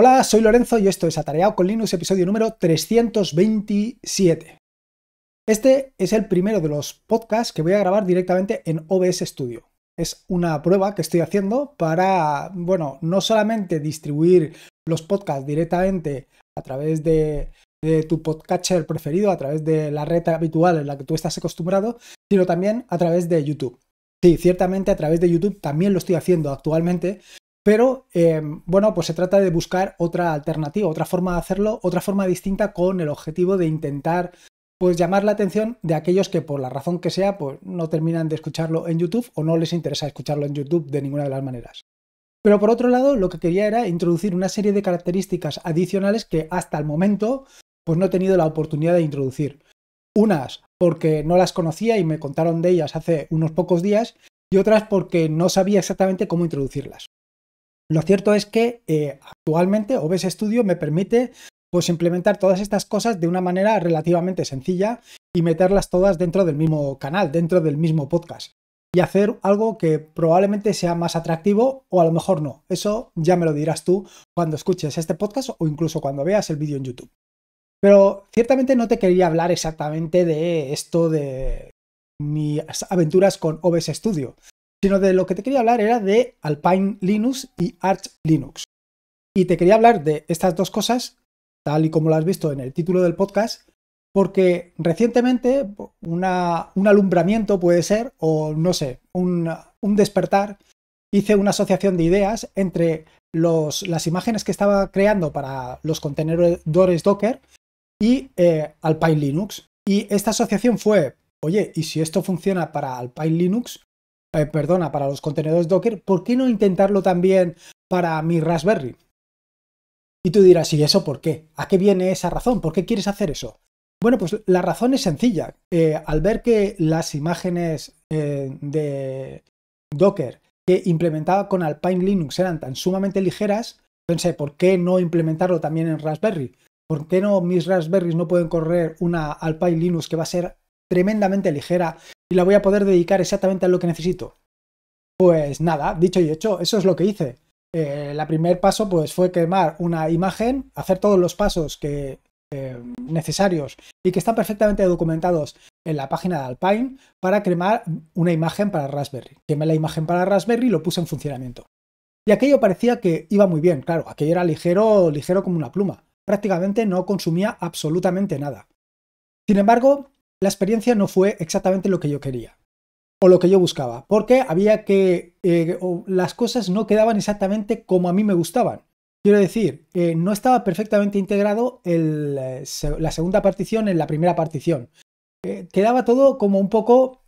Hola, soy Lorenzo y esto es Atareado con Linux, episodio número 327. Este es el primero de los podcasts que voy a grabar directamente en OBS Studio. Es una prueba que estoy haciendo para, bueno, no solamente distribuir los podcasts directamente a través de, tu podcatcher preferido, a través de la red habitual en la que tú estás acostumbrado, sino también a través de YouTube. Sí, ciertamente a través de YouTube también lo estoy haciendo actualmente, pero em, bueno, pues se trata de buscar otra alternativa, otra forma de hacerlo, otra forma distinta con el objetivo de intentar pues llamar la atención de aquellos que por la razón que sea pues no terminan de escucharlo en YouTube o no les interesa escucharlo en YouTube de ninguna de las maneras. Pero por otro lado, lo que quería era introducir una serie de características adicionales que hasta el momento pues no he tenido la oportunidad de introducir. Unas porque no las conocía y me contaron de ellas hace unos pocos días y otras porque no sabía exactamente cómo introducirlas. Lo cierto es que eh, actualmente OBS Studio me permite pues implementar todas estas cosas de una manera relativamente sencilla y meterlas todas dentro del mismo canal, dentro del mismo podcast y hacer algo que probablemente sea más atractivo o a lo mejor no. Eso ya me lo dirás tú cuando escuches este podcast o incluso cuando veas el vídeo en YouTube. Pero ciertamente no te quería hablar exactamente de esto de mis aventuras con OBS Studio, sino de lo que te quería hablar era de Alpine Linux y Arch Linux. Y te quería hablar de estas dos cosas, tal y como lo has visto en el título del podcast, porque recientemente un alumbramiento puede ser, o no sé, un, despertar, hice una asociación de ideas entre las imágenes que estaba creando para los contenedores Docker y eh, Alpine Linux. Y esta asociación fue, oye, ¿y si esto funciona para Alpine Linux? Eh, perdona, para los contenedores Docker, ¿por qué no intentarlo también para mi Raspberry? Y tú dirás, ¿y eso por qué? ¿A qué viene esa razón? ¿Por qué quieres hacer eso? Bueno, pues la razón es sencilla. Eh, al ver que las imágenes eh, de Docker que implementaba con Alpine Linux eran tan sumamente ligeras, pensé, ¿por qué no implementarlo también en Raspberry? ¿Por qué no mis Raspberries no pueden correr una Alpine Linux que va a ser tremendamente ligera y la voy a poder dedicar exactamente a lo que necesito. Pues nada, dicho y hecho, eso es lo que hice. el eh, primer paso pues, fue quemar una imagen, hacer todos los pasos que, eh, necesarios y que están perfectamente documentados en la página de Alpine para cremar una imagen para Raspberry. Quemé la imagen para Raspberry y lo puse en funcionamiento. Y aquello parecía que iba muy bien, claro, aquello era ligero, ligero como una pluma. Prácticamente no consumía absolutamente nada. Sin embargo, la experiencia no fue exactamente lo que yo quería o lo que yo buscaba, porque había que eh, las cosas no quedaban exactamente como a mí me gustaban. Quiero decir, eh, no estaba perfectamente integrado eh, la segunda partición en la primera partición. quedaba todo como un poco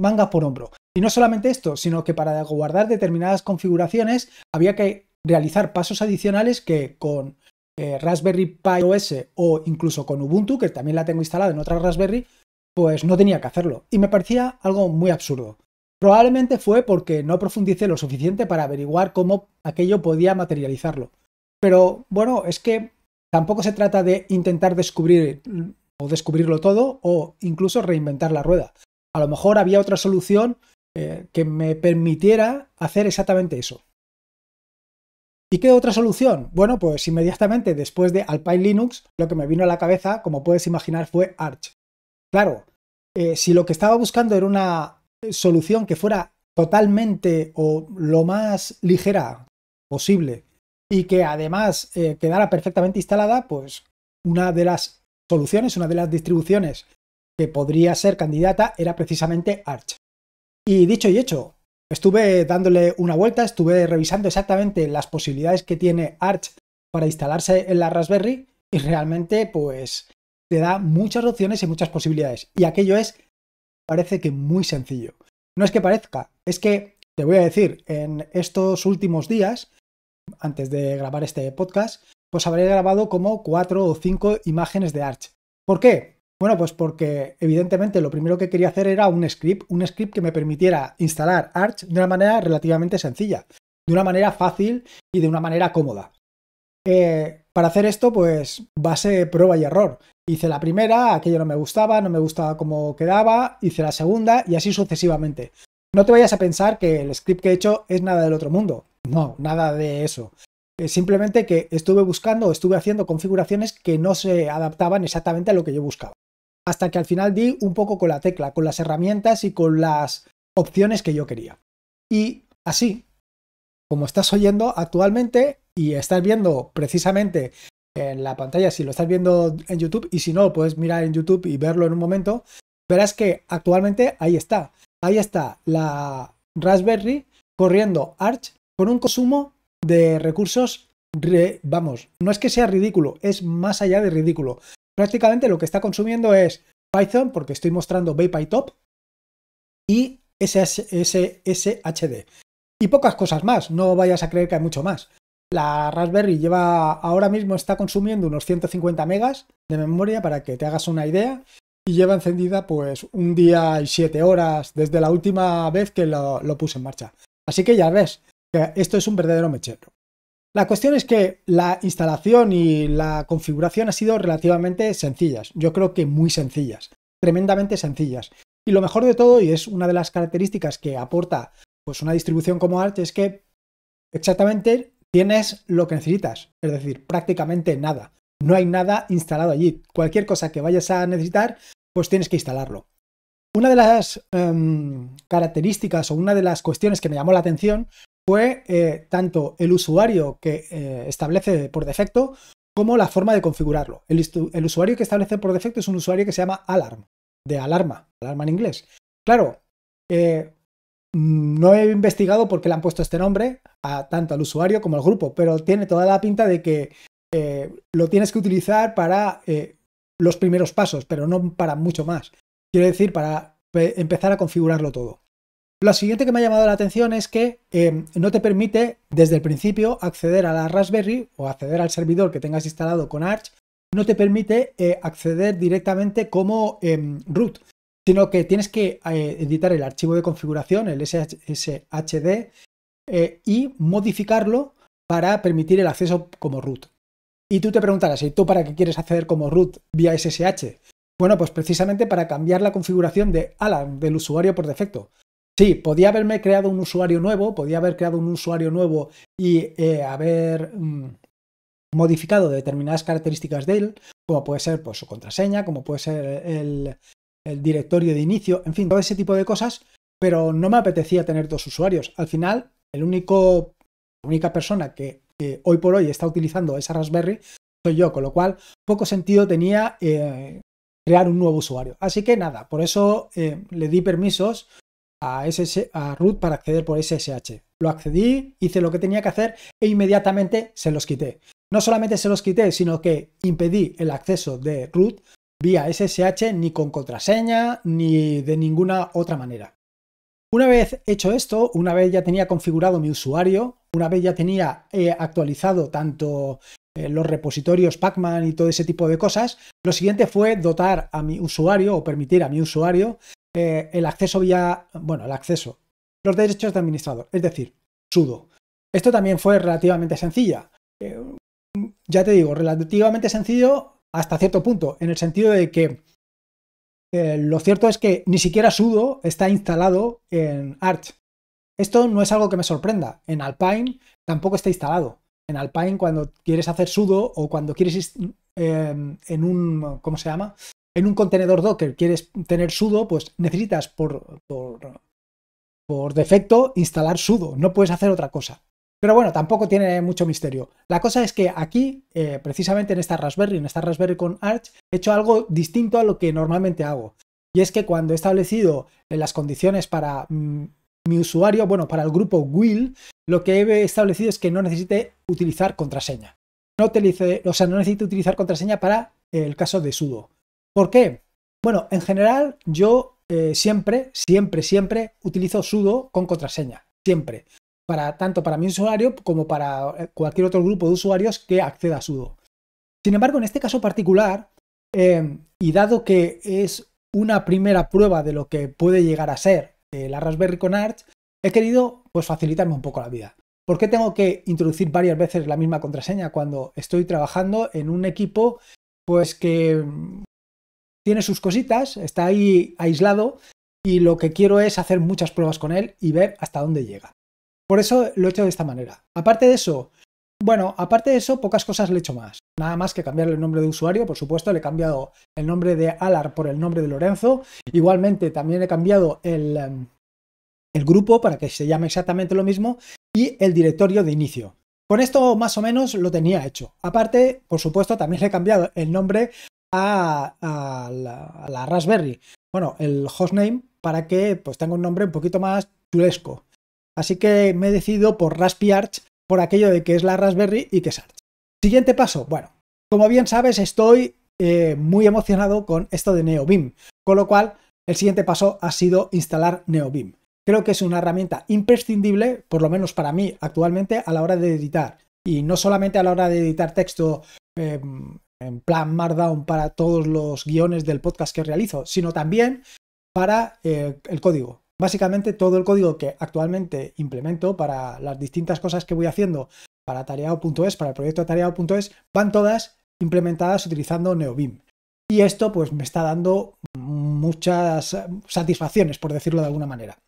manga por hombro. Y no solamente esto, sino que para guardar determinadas configuraciones había que realizar pasos adicionales que con eh, Raspberry Pi OS o incluso con Ubuntu, que también la tengo instalada en otra Raspberry, pues no tenía que hacerlo. Y me parecía algo muy absurdo. Probablemente fue porque no profundicé lo suficiente para averiguar cómo aquello podía materializarlo. Pero bueno, es que tampoco se trata de intentar descubrir o descubrirlo todo o incluso reinventar la rueda. A lo mejor había otra solución eh, que me permitiera hacer exactamente eso. ¿Y qué otra solución? Bueno, pues inmediatamente después de Alpine Linux, lo que me vino a la cabeza, como puedes imaginar, fue Arch. Claro, eh, si lo que estaba buscando era una solución que fuera totalmente o lo más ligera posible y que además eh, quedara perfectamente instalada, pues una de las soluciones, una de las distribuciones que podría ser candidata era precisamente Arch. Y dicho y hecho, Estuve dándole una vuelta, estuve revisando exactamente las posibilidades que tiene Arch para instalarse en la Raspberry y realmente pues te da muchas opciones y muchas posibilidades. Y aquello es, parece que muy sencillo. No es que parezca, es que te voy a decir, en estos últimos días, antes de grabar este podcast, pues habré grabado como cuatro o cinco imágenes de Arch. ¿Por qué? Bueno, pues porque evidentemente lo primero que quería hacer era un script, un script que me permitiera instalar Arch de una manera relativamente sencilla, de una manera fácil y de una manera cómoda. Eh, para hacer esto, pues base prueba y error. Hice la primera, aquello no me gustaba, no me gustaba cómo quedaba, hice la segunda y así sucesivamente. No te vayas a pensar que el script que he hecho es nada del otro mundo. No, nada de eso. simplemente que estuve buscando, estuve haciendo configuraciones que no se adaptaban exactamente a lo que yo buscaba hasta que al final di un poco con la tecla, con las herramientas y con las opciones que yo quería. Y así, como estás oyendo actualmente y estás viendo precisamente en la pantalla, si lo estás viendo en YouTube y si no, lo puedes mirar en YouTube y verlo en un momento, verás que actualmente ahí está. Ahí está la Raspberry corriendo Arch con un consumo de recursos, vamos, no es que sea ridículo, es más allá de ridículo. Prácticamente lo que está consumiendo es Python, porque estoy mostrando BayPyTop, y SSHD. Y pocas cosas más, no vayas a creer que hay mucho más. La Raspberry lleva, ahora mismo está consumiendo unos 150 megas de memoria para que te hagas una idea y lleva encendida pues un día y siete horas desde la última vez que lo, lo puse en marcha. Así que ya ves que esto es un verdadero mechero. La cuestión es que la instalación y la configuración ha sido relativamente sencillas, yo creo que muy sencillas, tremendamente sencillas. Y lo mejor de todo, y es una de las características que aporta pues, una distribución como Arch, es que exactamente tienes lo que necesitas, es decir, prácticamente nada. No hay nada instalado allí. Cualquier cosa que vayas a necesitar, pues tienes que instalarlo. Una de las em, características o una de las cuestiones que me llamó la atención fue eh, tanto el usuario que eh, establece por defecto como la forma de configurarlo. El, usuario que establece por defecto es un usuario que se llama alarm, de alarma, alarma en inglés. Claro, eh, mm, no he investigado por qué le han puesto este nombre a tanto al usuario como al grupo, pero tiene toda la pinta de que lo tienes que utilizar para los primeros pasos, pero no para mucho más. Quiero decir, para empezar a configurarlo todo. Lo siguiente que me ha llamado la atención es que eh, no te permite desde el principio acceder a la Raspberry o acceder al servidor que tengas instalado con Arch, no te permite eh, acceder directamente como eh, root, sino que tienes que editar el archivo de configuración, el sshd, y modificarlo para permitir el acceso como root. Y tú te preguntarás, ¿y tú para qué quieres acceder como root vía SSH? Bueno, pues precisamente para cambiar la configuración de Alan, del usuario por defecto. Sí, podía haberme creado un usuario nuevo, podía haber creado un usuario nuevo y eh, haber mm, modificado determinadas características de él, como puede ser pues, su contraseña, como puede ser el, directorio de inicio, en fin, todo ese tipo de cosas, pero no me apetecía tener dos usuarios. Al final, el único, la única persona que, hoy por hoy está utilizando esa Raspberry soy yo, con lo cual poco sentido tenía eh, crear un nuevo usuario. Así que nada, por eso eh, le di permisos a, root para acceder por SSH. Lo accedí, hice lo que tenía que hacer e inmediatamente se los quité. No solamente se los quité, sino que impedí el acceso de root vía SSH ni con contraseña ni de ninguna otra manera. Una vez hecho esto, una vez ya tenía configurado mi usuario, una vez ya tenía eh, actualizado tanto eh, los repositorios Pacman y todo ese tipo de cosas, lo siguiente fue dotar a mi usuario o permitir a mi usuario eh, el acceso vía, bueno, el acceso, los derechos de administrador, es decir, sudo. Esto también fue relativamente sencilla. Eh, ya te digo, relativamente sencillo hasta cierto punto, en el sentido de que eh, lo cierto es que ni siquiera sudo está instalado en Arch. Esto no es algo que me sorprenda. En Alpine tampoco está instalado. En Alpine, cuando quieres hacer sudo o cuando quieres en un, ¿cómo se llama? en un contenedor Docker quieres tener sudo, pues necesitas por, por, defecto instalar sudo, no puedes hacer otra cosa. Pero bueno, tampoco tiene mucho misterio. La cosa es que aquí, eh, precisamente en esta Raspberry, en esta Raspberry con Arch, he hecho algo distinto a lo que normalmente hago. Y es que cuando he establecido eh, las condiciones para mm, mi usuario, bueno, para el grupo Will, lo que he establecido es que no necesite utilizar contraseña. No o sea, no necesite utilizar contraseña para el caso de sudo. ¿Por qué? Bueno, en general yo eh, siempre, siempre, siempre utilizo sudo con contraseña. Siempre. Para, tanto para mi usuario como para eh, cualquier otro grupo de usuarios que acceda a sudo. Sin embargo, en este caso particular, em, y dado que es una primera prueba de lo que puede llegar a ser eh, la Raspberry con Arch, he querido pues, facilitarme un poco la vida. ¿Por qué tengo que introducir varias veces la misma contraseña cuando estoy trabajando en un equipo pues que tiene sus cositas, está ahí aislado y lo que quiero es hacer muchas pruebas con él y ver hasta dónde llega. Por eso lo he hecho de esta manera. Aparte de eso, bueno, aparte de eso, pocas cosas le he hecho más. Nada más que cambiarle el nombre de usuario, por supuesto, le he cambiado el nombre de Alar por el nombre de Lorenzo. Igualmente, también he cambiado el, em, el grupo para que se llame exactamente lo mismo y el directorio de inicio. Con esto más o menos lo tenía hecho. Aparte, por supuesto, también le he cambiado el nombre a, la, Raspberry. Bueno, el hostname para que pues tenga un nombre un poquito más chulesco. Así que me he decidido por Raspi Arch por aquello de que es la Raspberry y que es Arch. Siguiente paso. Bueno, como bien sabes, estoy eh, muy emocionado con esto de NeoBeam, con lo cual el siguiente paso ha sido instalar NeoBeam. Creo que es una herramienta imprescindible, por lo menos para mí actualmente, a la hora de editar. Y no solamente a la hora de editar texto em, en plan Markdown para todos los guiones del podcast que realizo, sino también para eh, el código. Básicamente todo el código que actualmente implemento para las distintas cosas que voy haciendo para tareao.es, para el proyecto tareao.es, van todas implementadas utilizando NeoBIM. Y esto pues me está dando muchas satisfacciones, por decirlo de alguna manera.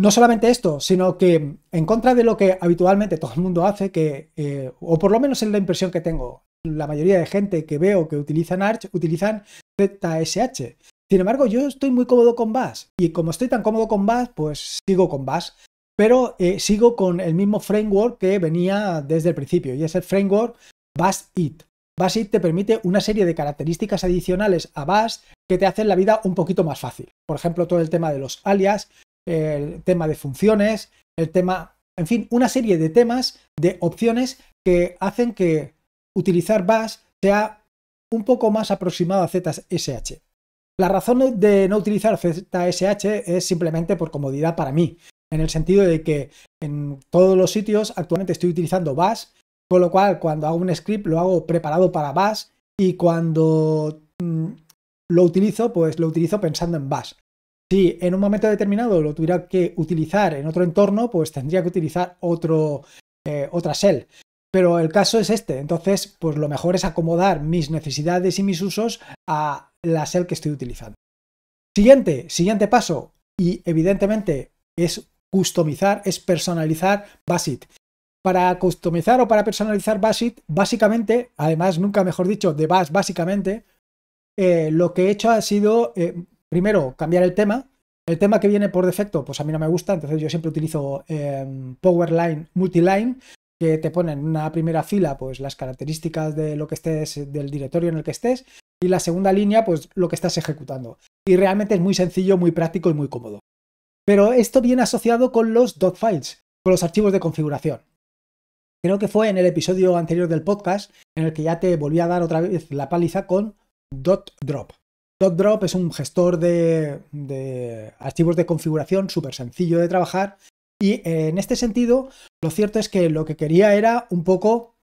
No solamente esto, sino que en contra de lo que habitualmente todo el mundo hace, que, eh, o por lo menos es la impresión que tengo, la mayoría de gente que veo que utilizan Arch utilizan ZSH. Sin embargo, yo estoy muy cómodo con Bash y como estoy tan cómodo con Bash, pues sigo con Bash, pero eh, sigo con el mismo framework que venía desde el principio y es el framework Bash It. It te permite una serie de características adicionales a Bash que te hacen la vida un poquito más fácil. Por ejemplo, todo el tema de los alias, el tema de funciones, el tema, en fin, una serie de temas, de opciones que hacen que utilizar Bash sea un poco más aproximado a ZSH. La razón de no utilizar ZSH es simplemente por comodidad para mí, en el sentido de que en todos los sitios actualmente estoy utilizando Bash, con lo cual cuando hago un script lo hago preparado para Bash y cuando mm, lo utilizo, pues lo utilizo pensando en Bash. Si en un momento determinado lo tuviera que utilizar en otro entorno, pues tendría que utilizar otro, eh, otra shell. Pero el caso es este, entonces pues lo mejor es acomodar mis necesidades y mis usos a la SEL que estoy utilizando. Siguiente, siguiente paso, y evidentemente es customizar, es personalizar Basit. Para customizar o para personalizar Basit, básicamente, además nunca mejor dicho, de base básicamente, eh, lo que he hecho ha sido, eh, primero, cambiar el tema. El tema que viene por defecto, pues a mí no me gusta, entonces yo siempre utilizo eh, Powerline Multiline que te pone en una primera fila pues las características de lo que estés, del directorio en el que estés, y la segunda línea pues lo que estás ejecutando. Y realmente es muy sencillo, muy práctico y muy cómodo. Pero esto viene asociado con los .files, con los archivos de configuración. Creo que fue en el episodio anterior del podcast en el que ya te volví a dar otra vez la paliza con .drop. .drop es un gestor de, de archivos de configuración súper sencillo de trabajar y eh, en este sentido, lo cierto es que lo que quería era un poco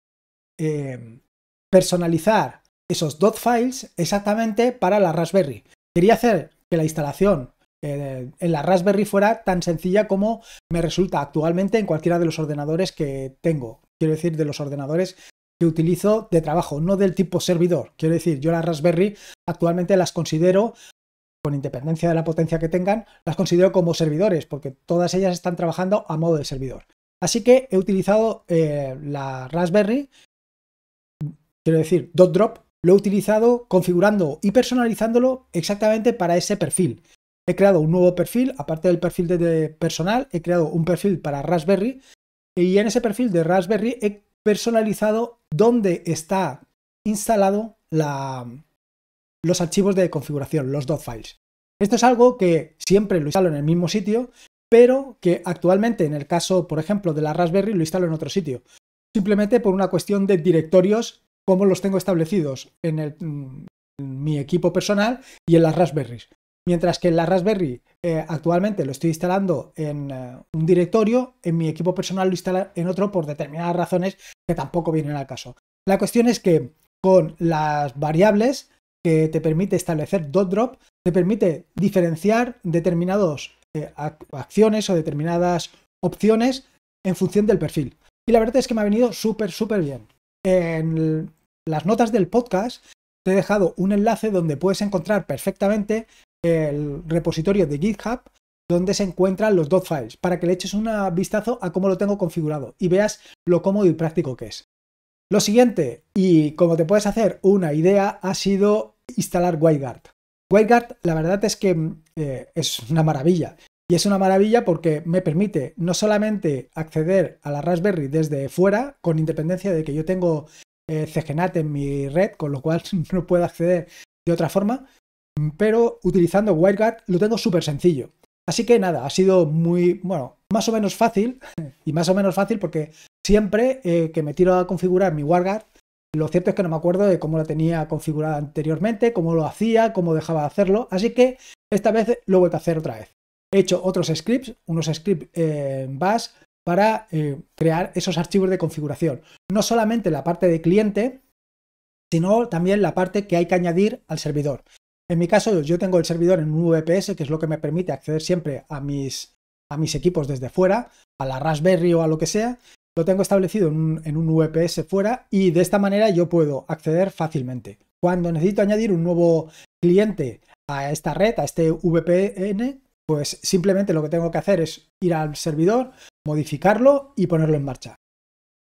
eh, personalizar esos dot files exactamente para la Raspberry. Quería hacer que la instalación eh, en la Raspberry fuera tan sencilla como me resulta actualmente en cualquiera de los ordenadores que tengo. Quiero decir, de los ordenadores que utilizo de trabajo, no del tipo servidor. Quiero decir, yo la Raspberry actualmente las considero con independencia de la potencia que tengan, las considero como servidores, porque todas ellas están trabajando a modo de servidor. Así que he utilizado eh, la Raspberry, quiero decir, DotDrop, lo he utilizado configurando y personalizándolo exactamente para ese perfil. He creado un nuevo perfil, aparte del perfil de personal, he creado un perfil para Raspberry y en ese perfil de Raspberry he personalizado dónde está instalado la, los archivos de configuración, los dot files. Esto es algo que siempre lo instalo en el mismo sitio, pero que actualmente en el caso, por ejemplo, de la Raspberry lo instalo en otro sitio. Simplemente por una cuestión de directorios, como los tengo establecidos mm, en, mi equipo personal y en las Raspberries. Mientras que en la Raspberry eh, actualmente lo estoy instalando en eh, un directorio, en mi equipo personal lo instala en otro por determinadas razones que tampoco vienen al caso. La cuestión es que con las variables que te permite establecer DotDrop, te permite diferenciar determinadas eh, acciones o determinadas opciones en función del perfil. Y la verdad es que me ha venido súper, súper bien. En las notas del podcast te he dejado un enlace donde puedes encontrar perfectamente el repositorio de GitHub donde se encuentran los dot files para que le eches un vistazo a cómo lo tengo configurado y veas lo cómodo y práctico que es. Lo siguiente, y como te puedes hacer una idea, ha sido instalar WireGuard. WireGuard, la verdad es que mm, eh, es una maravilla. Y es una maravilla porque me permite no solamente acceder a la Raspberry desde fuera, con independencia de que yo tengo eh, CGNAT en mi red, con lo cual no puedo acceder de otra forma, mm, pero utilizando WireGuard lo tengo súper sencillo. Así que nada, ha sido muy, bueno, más o menos fácil, y más o menos fácil porque siempre eh, que me tiro a configurar mi WireGuard, lo cierto es que no me acuerdo de cómo la tenía configurada anteriormente, cómo lo hacía, cómo dejaba de hacerlo, así que esta vez lo he vuelto a hacer otra vez. He hecho otros scripts, unos scripts en eh, bash para eh, crear esos archivos de configuración. No solamente la parte de cliente, sino también la parte que hay que añadir al servidor. En mi caso, yo tengo el servidor en un VPS, que es lo que me permite acceder siempre a mis, a mis equipos desde fuera, a la Raspberry o a lo que sea, lo tengo establecido en un, VPS fuera y de esta manera yo puedo acceder fácilmente. Cuando necesito añadir un nuevo cliente a esta red, a este VPN, pues simplemente lo que tengo que hacer es ir al servidor, modificarlo y ponerlo en marcha.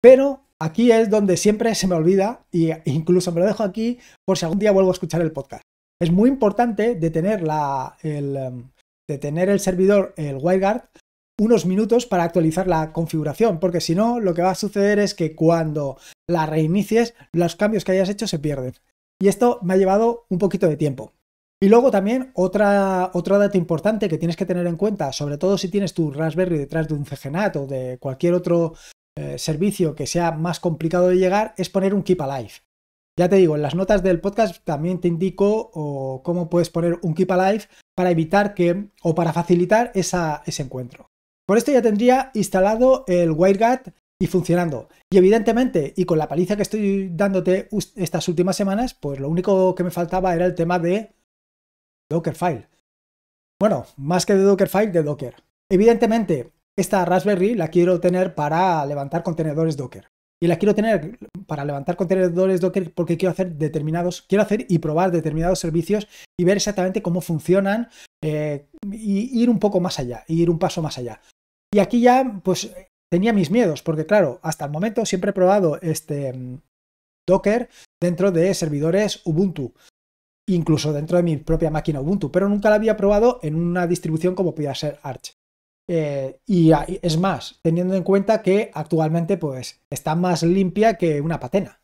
Pero aquí es donde siempre se me olvida e incluso me lo dejo aquí por si algún día vuelvo a escuchar el podcast. Es muy importante de tener, el, em, el servidor, el WireGuard, unos minutos para actualizar la configuración, porque si no, lo que va a suceder es que cuando la reinicies, los cambios que hayas hecho se pierden. Y esto me ha llevado un poquito de tiempo. Y luego también otra, otro dato importante que tienes que tener en cuenta, sobre todo si tienes tu Raspberry detrás de un CGNAT o de cualquier otro eh, servicio que sea más complicado de llegar, es poner un Keep Alive. Ya te digo, en las notas del podcast también te indico cómo puedes poner un Keep Alive para evitar que o para facilitar ese encuentro. Por esto ya tendría instalado el WireGuard y funcionando. Y evidentemente, y con la paliza que estoy dándote estas últimas semanas, pues lo único que me faltaba era el tema de Dockerfile. Bueno, más que de Dockerfile, de Docker. Evidentemente, esta Raspberry la quiero tener para levantar contenedores Docker. Y la quiero tener para levantar contenedores Docker porque quiero hacer determinados, quiero hacer y probar determinados servicios y ver exactamente cómo funcionan e y ir un poco más allá, ir un paso más allá. Y aquí ya, pues, tenía mis miedos, porque claro, hasta el momento siempre he probado este mm, Docker dentro de servidores Ubuntu, incluso dentro de mi propia máquina Ubuntu, pero nunca la había probado en una distribución como podía ser Arch. Eh, y es más, teniendo en cuenta que actualmente pues está más limpia que una patena.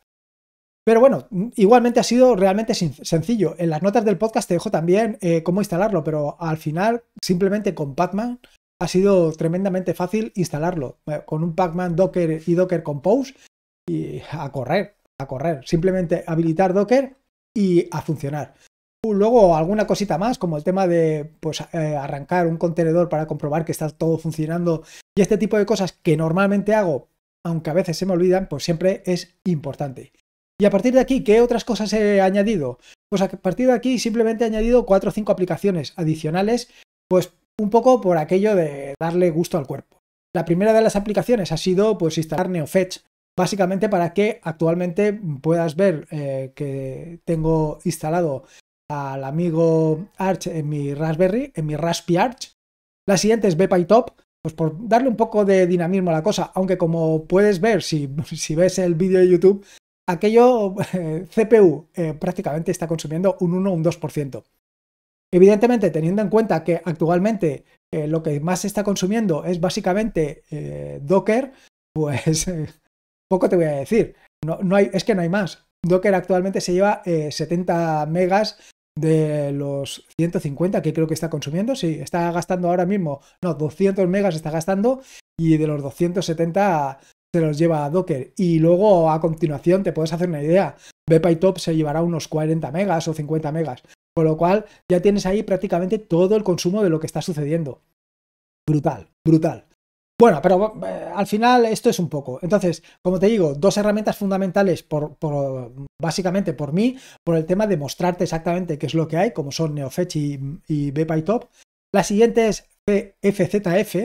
Pero bueno, igualmente ha sido realmente sencillo. En las notas del podcast te dejo también eh, cómo instalarlo, pero al final simplemente con Pacman ha sido tremendamente fácil instalarlo eh, con un Pacman Docker y Docker Compose y a correr, a correr. Simplemente habilitar Docker y a funcionar. Uh, luego alguna cosita más, como el tema de pues, eh, arrancar un contenedor para comprobar que está todo funcionando y este tipo de cosas que normalmente hago, aunque a veces se me olvidan, pues siempre es importante. Y a partir de aquí, ¿qué otras cosas he añadido? Pues a partir de aquí simplemente he añadido cuatro o cinco aplicaciones adicionales, pues un poco por aquello de darle gusto al cuerpo. La primera de las aplicaciones ha sido pues instalar NeoFetch, básicamente para que actualmente puedas ver eh, que tengo instalado al amigo Arch en mi Raspberry, en mi Raspi Arch. La siguiente es Top, pues por darle un poco de dinamismo a la cosa, aunque como puedes ver si, ves el vídeo de YouTube, aquello eh, CPU eh, prácticamente está consumiendo un 1 o un 2%. Evidentemente, teniendo en cuenta que actualmente eh, lo que más se está consumiendo es básicamente eh, Docker, pues poco te voy a decir. No, no, hay, es que no hay más. Docker actualmente se lleva 70 eh, megas de los 150 que creo que está consumiendo. Sí, está gastando ahora mismo, no, 200 megas está gastando y de los 270 se los lleva a Docker. Y luego a continuación te puedes hacer una idea. top se llevará unos 40 megas o 50 megas. Con lo cual ya tienes ahí prácticamente todo el consumo de lo que está sucediendo. Brutal, brutal. Bueno, pero eh, al final esto es un poco. Entonces, como te digo, dos herramientas fundamentales por, básicamente por mí, por el tema de mostrarte exactamente qué es lo que hay, como son NeoFetch y, y BPyTop. La siguiente es FZF,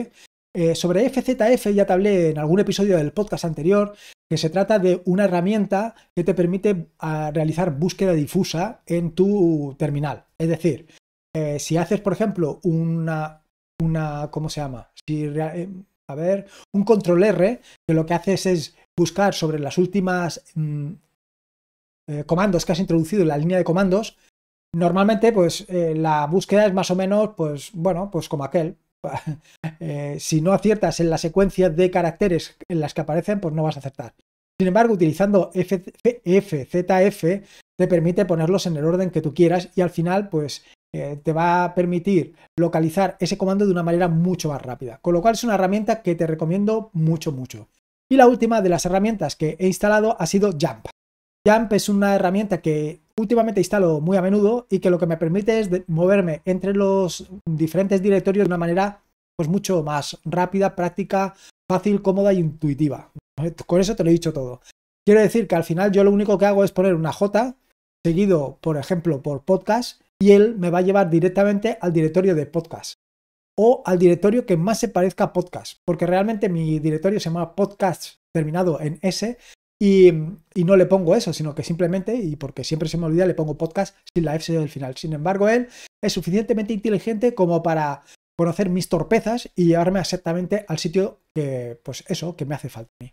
eh, sobre FZF ya te hablé en algún episodio del podcast anterior, que se trata de una herramienta que te permite ah, realizar búsqueda difusa en tu terminal. Es decir, eh, si haces, por ejemplo, una, una ¿cómo se llama? Si, eh, a ver, un control R, que lo que haces es buscar sobre las últimas mm, comandos que has introducido en la línea de comandos, normalmente, pues la búsqueda es más o menos, pues bueno, pues como aquel. Eh, si no aciertas en la secuencia de caracteres en las que aparecen, pues no vas a acertar. Sin embargo, utilizando FZF te permite ponerlos en el orden que tú quieras y al final, pues eh, te va a permitir localizar ese comando de una manera mucho más rápida. Con lo cual es una herramienta que te recomiendo mucho, mucho. Y la última de las herramientas que he instalado ha sido Jump. Jump es una herramienta que últimamente instalo muy a menudo y que lo que me permite es moverme entre los diferentes directorios de una manera pues mucho más rápida, práctica, fácil, cómoda e intuitiva. Con eso te lo he dicho todo. Quiero decir que al final yo lo único que hago es poner una J seguido, por ejemplo, por podcast y él me va a llevar directamente al directorio de podcast o al directorio que más se parezca a podcast, porque realmente mi directorio se llama podcast terminado en S y, no le pongo eso, sino que simplemente, y porque siempre se me olvida, le pongo podcast sin la F del final. Sin embargo, él es suficientemente inteligente como para conocer mis torpezas y llevarme exactamente al sitio que, pues eso, que me hace falta a mí.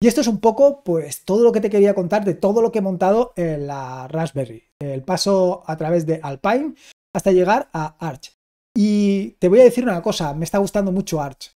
Y esto es un poco, pues, todo lo que te quería contar de todo lo que he montado en la Raspberry. El paso a través de Alpine hasta llegar a Arch. Y te voy a decir una cosa, me está gustando mucho Arch.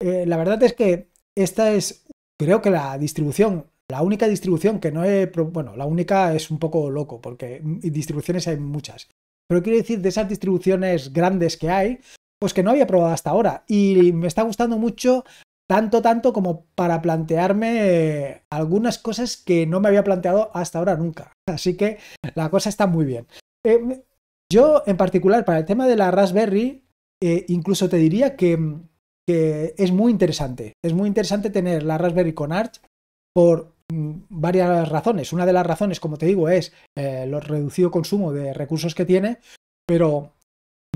Eh, la verdad es que esta es, creo que la distribución la única distribución que no he... Bueno, la única es un poco loco, porque distribuciones hay muchas. Pero quiero decir, de esas distribuciones grandes que hay, pues que no había probado hasta ahora. Y me está gustando mucho, tanto, tanto como para plantearme eh, algunas cosas que no me había planteado hasta ahora nunca. Así que la cosa está muy bien. Eh, yo, en particular, para el tema de la Raspberry, eh, incluso te diría que, que es muy interesante. Es muy interesante tener la Raspberry con Arch por Mm, varias razones. Una de las razones, como te digo, es eh, el reducido consumo de recursos que tiene, pero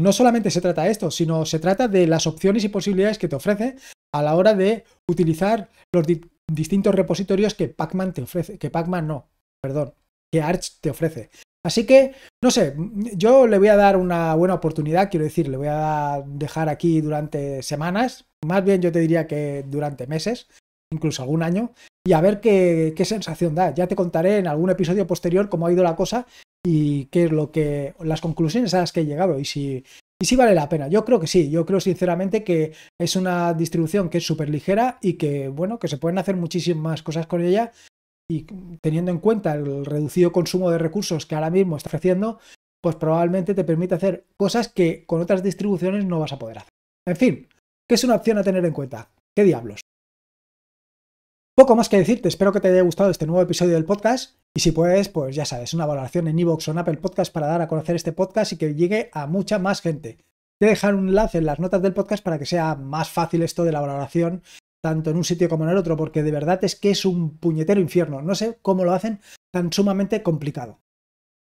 no solamente se trata de esto, sino se trata de las opciones y posibilidades que te ofrece a la hora de utilizar los distintos repositorios que Pacman te ofrece, que Pacman no, perdón, que Arch te ofrece. Así que, no sé, yo le voy a dar una buena oportunidad, quiero decir, le voy a dejar aquí durante semanas, más bien yo te diría que durante meses, incluso algún año, y a ver qué, sensación da. Ya te contaré en algún episodio posterior cómo ha ido la cosa y qué es lo que. las conclusiones a las que he llegado y si. Y si vale la pena, yo creo que sí, yo creo sinceramente que es una distribución que es súper ligera y que, bueno, que se pueden hacer muchísimas cosas con ella y teniendo en cuenta el reducido consumo de recursos que ahora mismo está ofreciendo, pues probablemente te permite hacer cosas que con otras distribuciones no vas a poder hacer. En fin, que es una opción a tener en cuenta. ¿Qué diablos? Poco más que decirte, espero que te haya gustado este nuevo episodio del podcast y si puedes, pues ya sabes, una valoración en iVoox o en Apple Podcast para dar a conocer este podcast y que llegue a mucha más gente. Te dejar un enlace en las notas del podcast para que sea más fácil esto de la valoración, tanto en un sitio como en el otro, porque de verdad es que es un puñetero infierno. No sé cómo lo hacen tan sumamente complicado.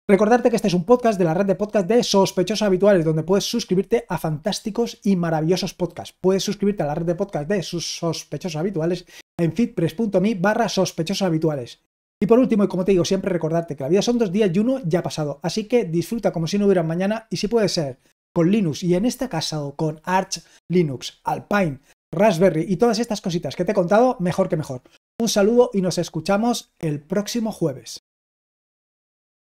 Recordarte que este es un podcast de la red de podcast de sospechosos habituales, donde puedes suscribirte a fantásticos y maravillosos podcasts. Puedes suscribirte a la red de podcast de sus sospechosos habituales en fitpress.me barra sospechosos habituales. Y por último, y como te digo, siempre recordarte que la vida son dos días y uno ya ha pasado, así que disfruta como si no hubiera mañana y si puede ser con Linux y en esta casa o con Arch Linux, Alpine, Raspberry y todas estas cositas que te he contado, mejor que mejor. Un saludo y nos escuchamos el próximo jueves.